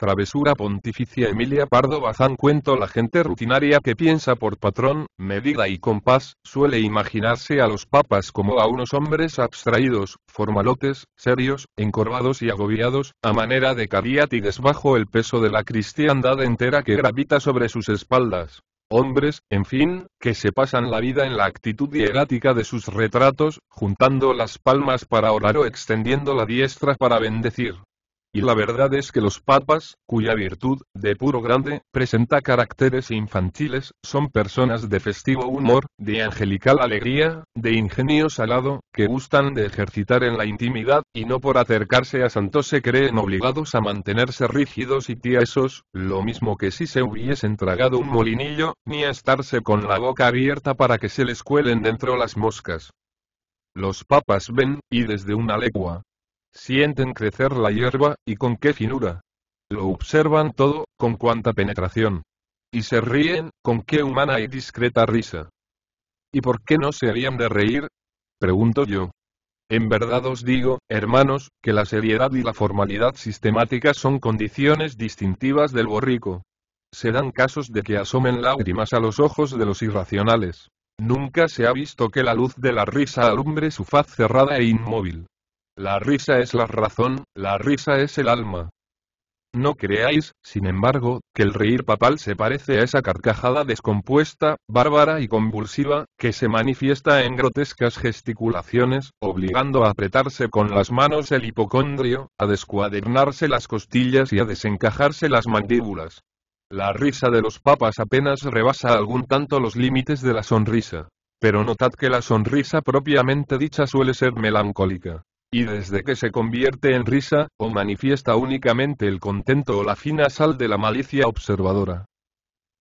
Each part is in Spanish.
Travesura Pontificia Emilia Pardo Bazán Cuento La gente rutinaria que piensa por patrón, medida y compás, suele imaginarse a los papas como a unos hombres abstraídos, formalotes, serios, encorvados y agobiados, a manera de cariátides bajo el peso de la cristiandad entera que gravita sobre sus espaldas. Hombres, en fin, que se pasan la vida en la actitud hierática de sus retratos, juntando las palmas para orar o extendiendo la diestra para bendecir y la verdad es que los papas, cuya virtud, de puro grande, presenta caracteres infantiles, son personas de festivo humor, de angelical alegría, de ingenio salado, que gustan de ejercitar en la intimidad, y no por acercarse a santos se creen obligados a mantenerse rígidos y tiesos, lo mismo que si se hubiesen tragado un molinillo, ni a estarse con la boca abierta para que se les cuelen dentro las moscas. Los papas ven, y desde una legua, Sienten crecer la hierba, y con qué finura. Lo observan todo, con cuánta penetración. Y se ríen, con qué humana y discreta risa. ¿Y por qué no se harían de reír? Pregunto yo. En verdad os digo, hermanos, que la seriedad y la formalidad sistemática son condiciones distintivas del borrico. Se dan casos de que asomen lágrimas a los ojos de los irracionales. Nunca se ha visto que la luz de la risa alumbre su faz cerrada e inmóvil. La risa es la razón, la risa es el alma. No creáis, sin embargo, que el reír papal se parece a esa carcajada descompuesta, bárbara y convulsiva, que se manifiesta en grotescas gesticulaciones, obligando a apretarse con las manos el hipocondrio, a descuadernarse las costillas y a desencajarse las mandíbulas. La risa de los papas apenas rebasa algún tanto los límites de la sonrisa. Pero notad que la sonrisa propiamente dicha suele ser melancólica. Y desde que se convierte en risa, o manifiesta únicamente el contento o la fina sal de la malicia observadora.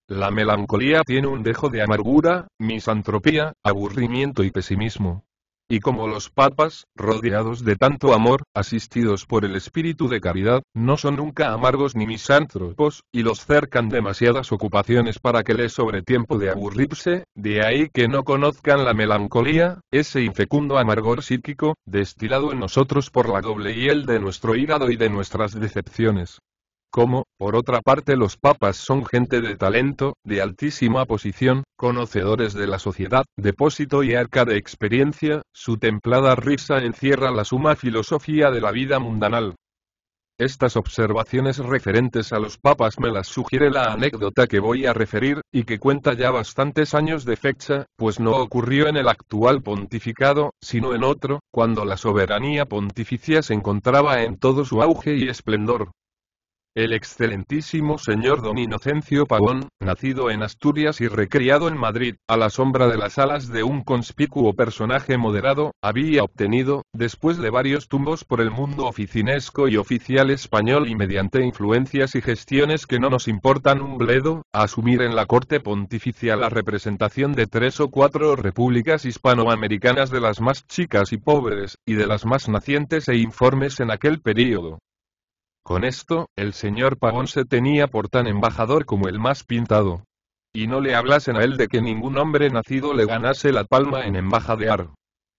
La melancolía tiene un dejo de amargura, misantropía, aburrimiento y pesimismo. Y como los papas, rodeados de tanto amor, asistidos por el espíritu de caridad, no son nunca amargos ni misántropos, y los cercan demasiadas ocupaciones para que les sobre tiempo de aburrirse, de ahí que no conozcan la melancolía, ese infecundo amargor psíquico, destilado en nosotros por la doble hiel de nuestro hígado y de nuestras decepciones. Como, por otra parte los papas son gente de talento, de altísima posición, conocedores de la sociedad, depósito y arca de experiencia, su templada risa encierra la suma filosofía de la vida mundanal. Estas observaciones referentes a los papas me las sugiere la anécdota que voy a referir, y que cuenta ya bastantes años de fecha, pues no ocurrió en el actual pontificado, sino en otro, cuando la soberanía pontificia se encontraba en todo su auge y esplendor. El excelentísimo señor don Inocencio Pagón, nacido en Asturias y recriado en Madrid, a la sombra de las alas de un conspicuo personaje moderado, había obtenido, después de varios tumbos por el mundo oficinesco y oficial español y mediante influencias y gestiones que no nos importan un bledo, asumir en la corte pontificia la representación de tres o cuatro repúblicas hispanoamericanas de las más chicas y pobres, y de las más nacientes e informes en aquel período con esto, el señor Pagón se tenía por tan embajador como el más pintado. Y no le hablasen a él de que ningún hombre nacido le ganase la palma en embajadear.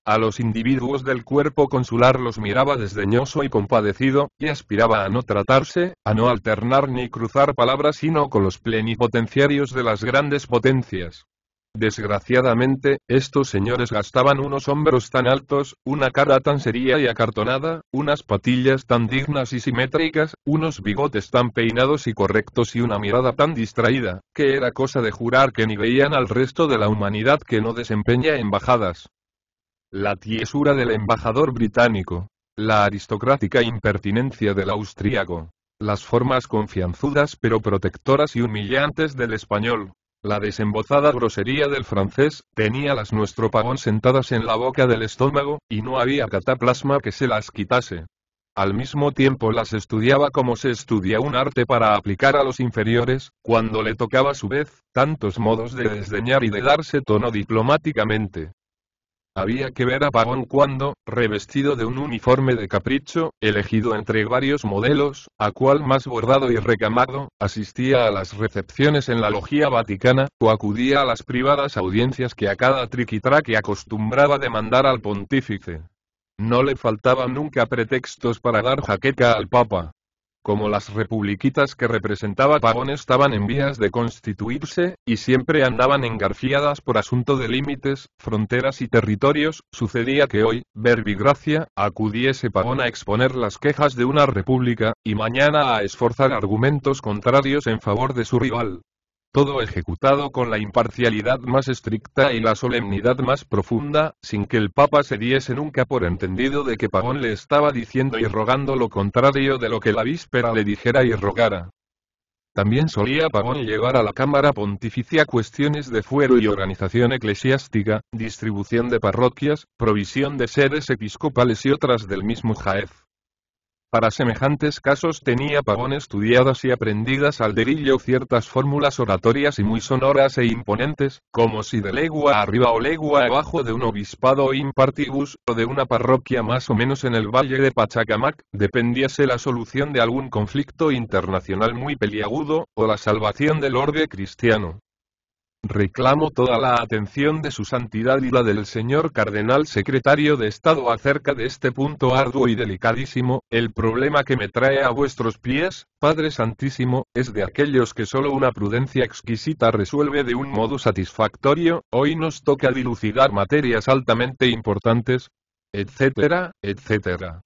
A los individuos del cuerpo consular los miraba desdeñoso y compadecido, y aspiraba a no tratarse, a no alternar ni cruzar palabras sino con los plenipotenciarios de las grandes potencias. Desgraciadamente, estos señores gastaban unos hombros tan altos, una cara tan seria y acartonada, unas patillas tan dignas y simétricas, unos bigotes tan peinados y correctos y una mirada tan distraída, que era cosa de jurar que ni veían al resto de la humanidad que no desempeña embajadas. La tiesura del embajador británico. La aristocrática impertinencia del austríaco. Las formas confianzudas pero protectoras y humillantes del español la desembozada grosería del francés, tenía las nuestro pagón sentadas en la boca del estómago, y no había cataplasma que se las quitase. Al mismo tiempo las estudiaba como se estudia un arte para aplicar a los inferiores, cuando le tocaba a su vez, tantos modos de desdeñar y de darse tono diplomáticamente. Había que ver a Pavón cuando, revestido de un uniforme de capricho, elegido entre varios modelos, a cual más bordado y recamado, asistía a las recepciones en la logía vaticana, o acudía a las privadas audiencias que a cada triquitraque acostumbraba demandar al pontífice. No le faltaban nunca pretextos para dar jaqueca al Papa, como las republiquitas que representaba Pagón estaban en vías de constituirse, y siempre andaban engarfiadas por asunto de límites, fronteras y territorios, sucedía que hoy, Verbigracia, acudiese Pagón a exponer las quejas de una república, y mañana a esforzar argumentos contrarios en favor de su rival todo ejecutado con la imparcialidad más estricta y la solemnidad más profunda, sin que el Papa se diese nunca por entendido de que Pavón le estaba diciendo y rogando lo contrario de lo que la víspera le dijera y rogara. También solía Pavón llevar a la Cámara Pontificia cuestiones de fuero y organización eclesiástica, distribución de parroquias, provisión de sedes episcopales y otras del mismo Jaez. Para semejantes casos tenía Pavón estudiadas y aprendidas al derillo ciertas fórmulas oratorias y muy sonoras e imponentes, como si de legua arriba o legua abajo de un obispado impartibus o de una parroquia más o menos en el valle de Pachacamac, dependiese la solución de algún conflicto internacional muy peliagudo, o la salvación del orbe cristiano. Reclamo toda la atención de su santidad y la del señor cardenal secretario de Estado acerca de este punto arduo y delicadísimo, el problema que me trae a vuestros pies, Padre Santísimo, es de aquellos que solo una prudencia exquisita resuelve de un modo satisfactorio, hoy nos toca dilucidar materias altamente importantes, etcétera, etcétera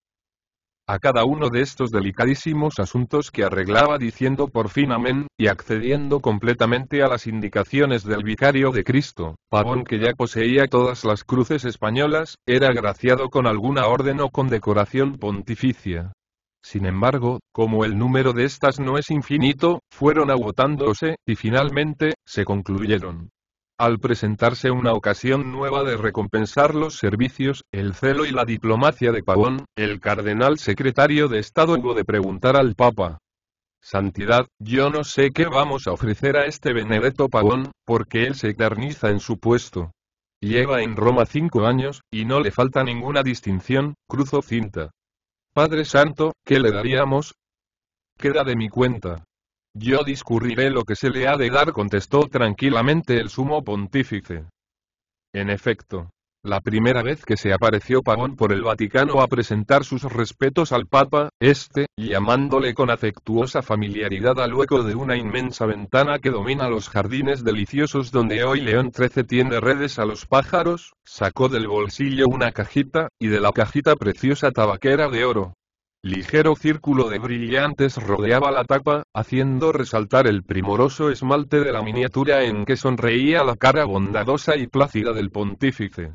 a cada uno de estos delicadísimos asuntos que arreglaba diciendo por fin amén, y accediendo completamente a las indicaciones del vicario de Cristo, Pavón que ya poseía todas las cruces españolas, era agraciado con alguna orden o con decoración pontificia. Sin embargo, como el número de estas no es infinito, fueron agotándose, y finalmente, se concluyeron. Al presentarse una ocasión nueva de recompensar los servicios, el celo y la diplomacia de Pagón, el cardenal secretario de Estado hubo de preguntar al Papa, Santidad, yo no sé qué vamos a ofrecer a este Benedetto Pagón, porque él se eterniza en su puesto. Lleva en Roma cinco años, y no le falta ninguna distinción, cruzo cinta. Padre Santo, ¿qué le daríamos? Queda de mi cuenta. Yo discurriré lo que se le ha de dar, contestó tranquilamente el sumo pontífice. En efecto, la primera vez que se apareció Pagón por el Vaticano a presentar sus respetos al Papa, este, llamándole con afectuosa familiaridad al hueco de una inmensa ventana que domina los jardines deliciosos donde hoy León XIII tiene redes a los pájaros, sacó del bolsillo una cajita, y de la cajita preciosa tabaquera de oro, ligero círculo de brillantes rodeaba la tapa, haciendo resaltar el primoroso esmalte de la miniatura en que sonreía la cara bondadosa y plácida del pontífice.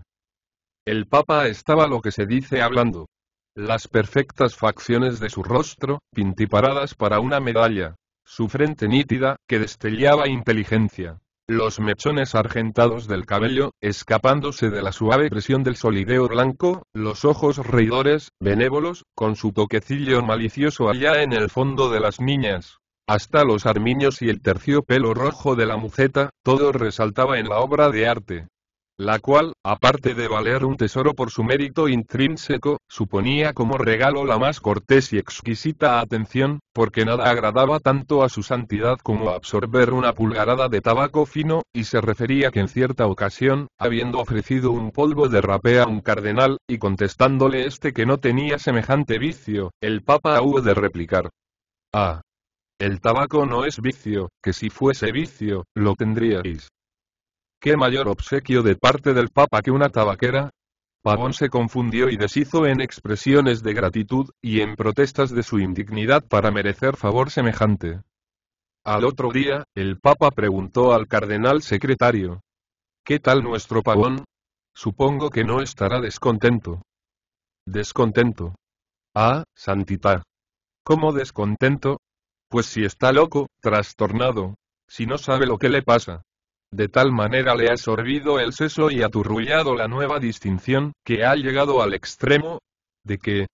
El papa estaba lo que se dice hablando. Las perfectas facciones de su rostro, pintiparadas para una medalla, su frente nítida, que destellaba inteligencia, los mechones argentados del cabello, escapándose de la suave presión del solideo blanco, los ojos reidores, benévolos, con su toquecillo malicioso allá en el fondo de las niñas. Hasta los armiños y el terciopelo rojo de la muceta, todo resaltaba en la obra de arte la cual, aparte de valer un tesoro por su mérito intrínseco, suponía como regalo la más cortés y exquisita atención, porque nada agradaba tanto a su santidad como absorber una pulgarada de tabaco fino, y se refería que en cierta ocasión, habiendo ofrecido un polvo de rapea a un cardenal, y contestándole este que no tenía semejante vicio, el papa hubo de replicar. Ah. El tabaco no es vicio, que si fuese vicio, lo tendríais. ¿Qué mayor obsequio de parte del Papa que una tabaquera? Pavón se confundió y deshizo en expresiones de gratitud, y en protestas de su indignidad para merecer favor semejante. Al otro día, el Papa preguntó al cardenal secretario. ¿Qué tal nuestro Pavón? Supongo que no estará descontento. Descontento. Ah, Santita! ¿Cómo descontento? Pues si está loco, trastornado, si no sabe lo que le pasa de tal manera le ha sorbido el seso y aturrullado la nueva distinción, que ha llegado al extremo, de que,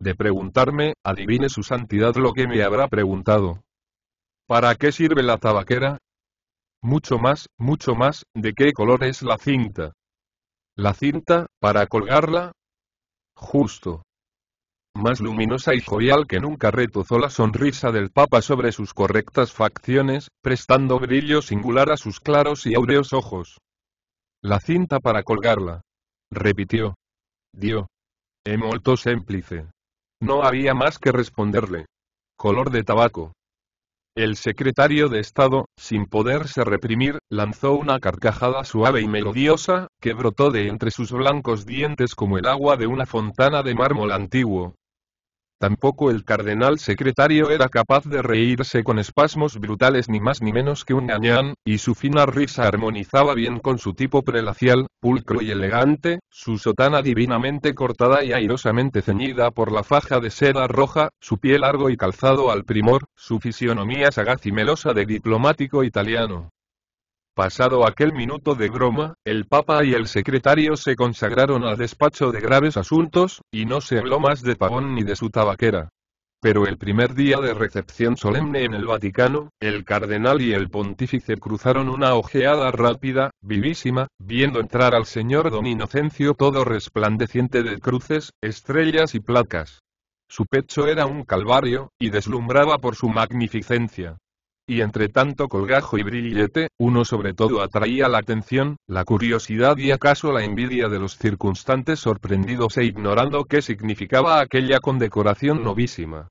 de preguntarme, adivine su santidad lo que me habrá preguntado. ¿Para qué sirve la tabaquera? Mucho más, mucho más, ¿de qué color es la cinta? La cinta, para colgarla. Justo más luminosa y jovial que nunca retozó la sonrisa del Papa sobre sus correctas facciones, prestando brillo singular a sus claros y áureos ojos. La cinta para colgarla. Repitió. Dio. molto em semplice. No había más que responderle. Color de tabaco. El secretario de Estado, sin poderse reprimir, lanzó una carcajada suave y melodiosa, que brotó de entre sus blancos dientes como el agua de una fontana de mármol antiguo. Tampoco el cardenal secretario era capaz de reírse con espasmos brutales ni más ni menos que un gañán, y su fina risa armonizaba bien con su tipo prelacial, pulcro y elegante, su sotana divinamente cortada y airosamente ceñida por la faja de seda roja, su pie largo y calzado al primor, su fisionomía sagaz y melosa de diplomático italiano. Pasado aquel minuto de broma, el Papa y el secretario se consagraron al despacho de graves asuntos, y no se habló más de Pavón ni de su tabaquera. Pero el primer día de recepción solemne en el Vaticano, el cardenal y el pontífice cruzaron una ojeada rápida, vivísima, viendo entrar al señor don Inocencio todo resplandeciente de cruces, estrellas y placas. Su pecho era un calvario, y deslumbraba por su magnificencia y entre tanto colgajo y brillete, uno sobre todo atraía la atención, la curiosidad y acaso la envidia de los circunstantes sorprendidos e ignorando qué significaba aquella condecoración novísima.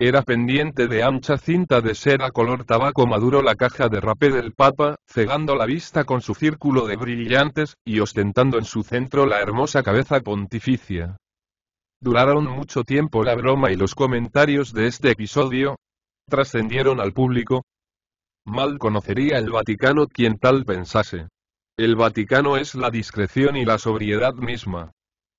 Era pendiente de ancha cinta de seda color tabaco maduro la caja de rapé del Papa, cegando la vista con su círculo de brillantes, y ostentando en su centro la hermosa cabeza pontificia. Duraron mucho tiempo la broma y los comentarios de este episodio, trascendieron al público. Mal conocería el Vaticano quien tal pensase. El Vaticano es la discreción y la sobriedad misma.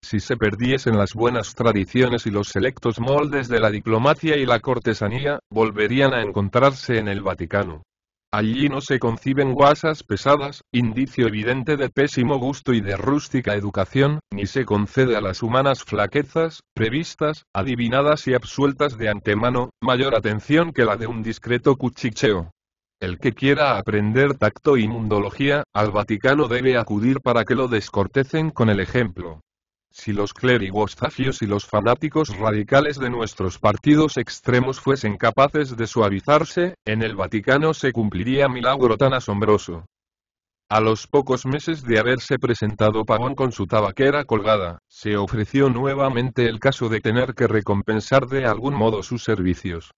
Si se perdiesen las buenas tradiciones y los selectos moldes de la diplomacia y la cortesanía, volverían a encontrarse en el Vaticano. Allí no se conciben guasas pesadas, indicio evidente de pésimo gusto y de rústica educación, ni se concede a las humanas flaquezas, previstas, adivinadas y absueltas de antemano, mayor atención que la de un discreto cuchicheo. El que quiera aprender tacto y mundología, al Vaticano debe acudir para que lo descortecen con el ejemplo. Si los clérigos zafios y los fanáticos radicales de nuestros partidos extremos fuesen capaces de suavizarse, en el Vaticano se cumpliría milagro tan asombroso. A los pocos meses de haberse presentado Pagón con su tabaquera colgada, se ofreció nuevamente el caso de tener que recompensar de algún modo sus servicios.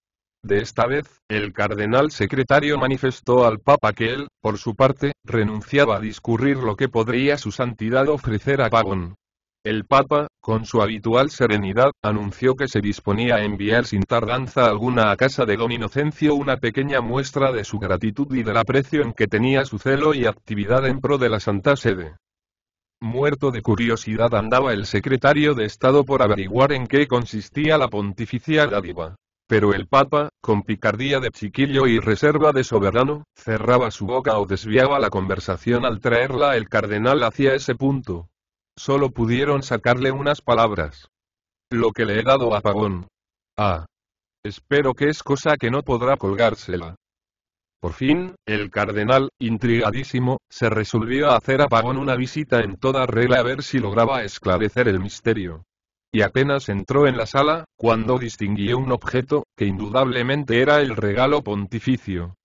De esta vez, el cardenal secretario manifestó al Papa que él, por su parte, renunciaba a discurrir lo que podría su santidad ofrecer a Pagón. El Papa, con su habitual serenidad, anunció que se disponía a enviar sin tardanza alguna a casa de don Inocencio una pequeña muestra de su gratitud y del aprecio en que tenía su celo y actividad en pro de la Santa Sede. Muerto de curiosidad andaba el secretario de Estado por averiguar en qué consistía la pontificia dádiva. Pero el Papa, con picardía de chiquillo y reserva de soberano, cerraba su boca o desviaba la conversación al traerla el cardenal hacia ese punto. Solo pudieron sacarle unas palabras. Lo que le he dado a Pagón. Ah. Espero que es cosa que no podrá colgársela. Por fin, el cardenal, intrigadísimo, se resolvió a hacer a Pagón una visita en toda regla a ver si lograba esclarecer el misterio. Y apenas entró en la sala, cuando distinguió un objeto, que indudablemente era el regalo pontificio.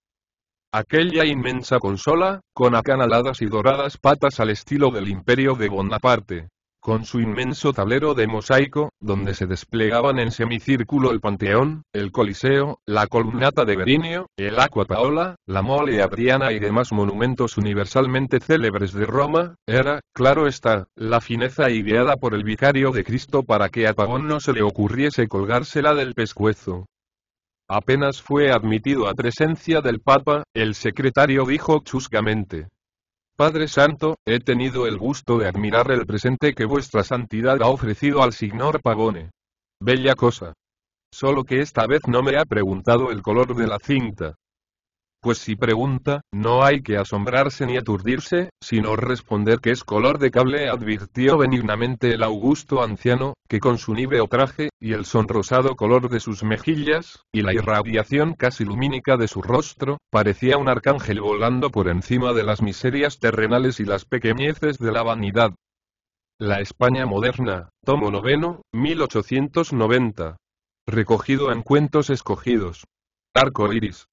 Aquella inmensa consola, con acanaladas y doradas patas al estilo del imperio de Bonaparte. Con su inmenso tablero de mosaico, donde se desplegaban en semicírculo el Panteón, el Coliseo, la Columnata de Berinio, el Aqua Paola, la Mole Adriana y demás monumentos universalmente célebres de Roma, era, claro está, la fineza ideada por el vicario de Cristo para que a Pavón no se le ocurriese colgársela del pescuezo. Apenas fue admitido a presencia del Papa, el secretario dijo chuscamente. Padre Santo, he tenido el gusto de admirar el presente que vuestra santidad ha ofrecido al señor Pagone. Bella cosa. Solo que esta vez no me ha preguntado el color de la cinta. Pues si pregunta, no hay que asombrarse ni aturdirse, sino responder que es color de cable, advirtió benignamente el augusto anciano, que con su níveo traje, y el sonrosado color de sus mejillas, y la irradiación casi lumínica de su rostro, parecía un arcángel volando por encima de las miserias terrenales y las pequeñeces de la vanidad. La España moderna, tomo noveno, 1890. Recogido en cuentos escogidos. Arco iris.